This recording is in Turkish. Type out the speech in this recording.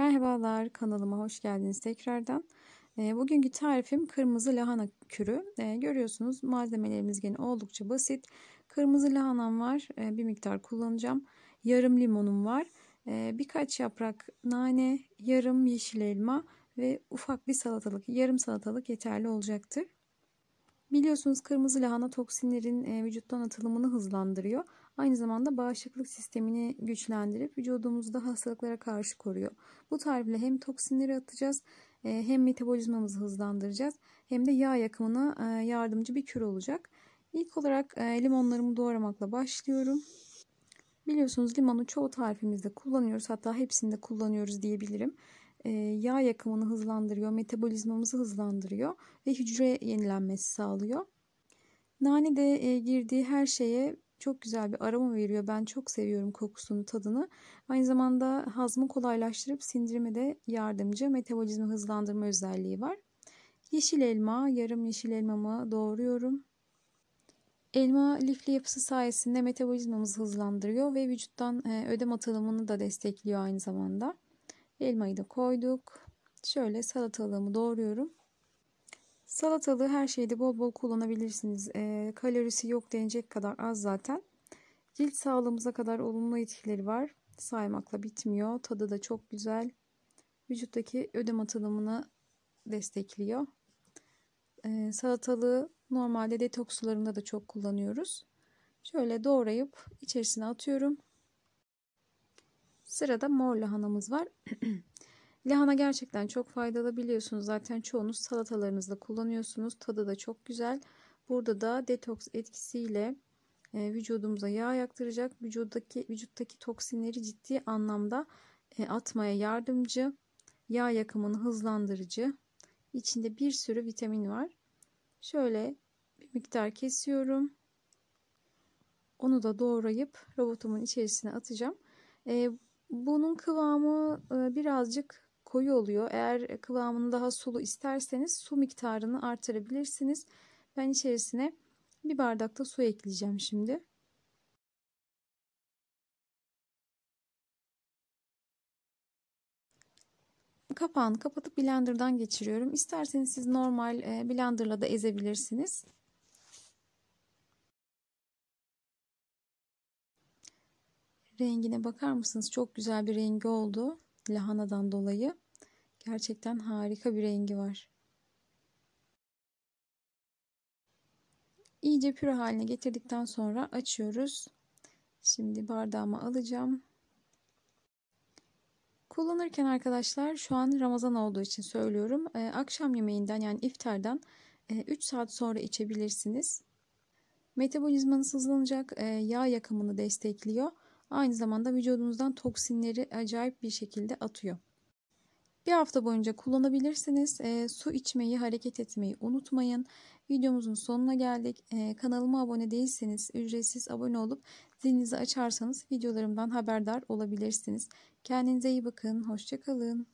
Merhabalar kanalıma hoş geldiniz tekrardan. E, bugünkü tarifim kırmızı lahana kürü. E, görüyorsunuz malzemelerimiz gene oldukça basit. Kırmızı lahanam var e, bir miktar kullanacağım. Yarım limonum var. E, birkaç yaprak nane, yarım yeşil elma ve ufak bir salatalık, yarım salatalık yeterli olacaktır. Biliyorsunuz kırmızı lahana toksinlerin e, vücuttan atılımını hızlandırıyor. Aynı zamanda bağışıklık sistemini güçlendirip vücudumuzda hastalıklara karşı koruyor. Bu tarifle hem toksinleri atacağız e, hem metabolizmamızı hızlandıracağız hem de yağ yakımına e, yardımcı bir kür olacak. İlk olarak e, limonlarımı doğramakla başlıyorum. Biliyorsunuz limonu çoğu tarifimizde kullanıyoruz hatta hepsinde kullanıyoruz diyebilirim. Yağ yakımını hızlandırıyor, metabolizmamızı hızlandırıyor ve hücre yenilenmesi sağlıyor. Nane de girdiği her şeye çok güzel bir aroma veriyor. Ben çok seviyorum kokusunu, tadını. Aynı zamanda hazmı kolaylaştırıp sindirime de yardımcı metabolizmi hızlandırma özelliği var. Yeşil elma, yarım yeşil elmamı doğruyorum. Elma lifli yapısı sayesinde metabolizmamızı hızlandırıyor ve vücuttan e, ödem atılımını da destekliyor aynı zamanda. Elmayı da koyduk. Şöyle salatalığımı doğruyorum. Salatalığı her şeyde bol bol kullanabilirsiniz. E, kalorisi yok denecek kadar az zaten. Cilt sağlığımıza kadar olumlu etkileri var. Saymakla bitmiyor. Tadı da çok güzel. Vücuttaki ödem atılımını destekliyor. E, salatalığı normalde detoks sularında da çok kullanıyoruz. Şöyle doğrayıp içerisine atıyorum. Sırada mor lahanamız var. Lahana gerçekten çok faydalı biliyorsunuz zaten çoğunuz salatalarınızda kullanıyorsunuz. Tadı da çok güzel. Burada da detoks etkisiyle e, vücudumuza yağ yaktıracak, vücuddaki vücuttaki toksinleri ciddi anlamda e, atmaya yardımcı, yağ yakımını hızlandırıcı. İçinde bir sürü vitamin var. Şöyle bir miktar kesiyorum. Onu da doğrayıp robotumun içerisine atacağım. E, bunun kıvamı e, birazcık koyu oluyor. Eğer e, kıvamını daha sulu isterseniz su miktarını artırabilirsiniz. Ben içerisine bir bardakta su ekleyeceğim şimdi. Kapağını kapatıp blenderdan geçiriyorum. İsterseniz siz normal e, blenderla da ezebilirsiniz. Rengine bakar mısınız? Çok güzel bir rengi oldu lahanadan dolayı gerçekten harika bir rengi var. İyice püre haline getirdikten sonra açıyoruz. Şimdi bardağıma alacağım. Kullanırken arkadaşlar şu an Ramazan olduğu için söylüyorum. Ee, akşam yemeğinden yani iftardan e, 3 saat sonra içebilirsiniz. Metabolizmanız hızlanacak, e, yağ yakımını destekliyor Aynı zamanda vücudunuzdan toksinleri acayip bir şekilde atıyor. Bir hafta boyunca kullanabilirsiniz. E, su içmeyi, hareket etmeyi unutmayın. Videomuzun sonuna geldik. E, kanalıma abone değilseniz ücretsiz abone olup zilinizi açarsanız videolarımdan haberdar olabilirsiniz. Kendinize iyi bakın. Hoşçakalın.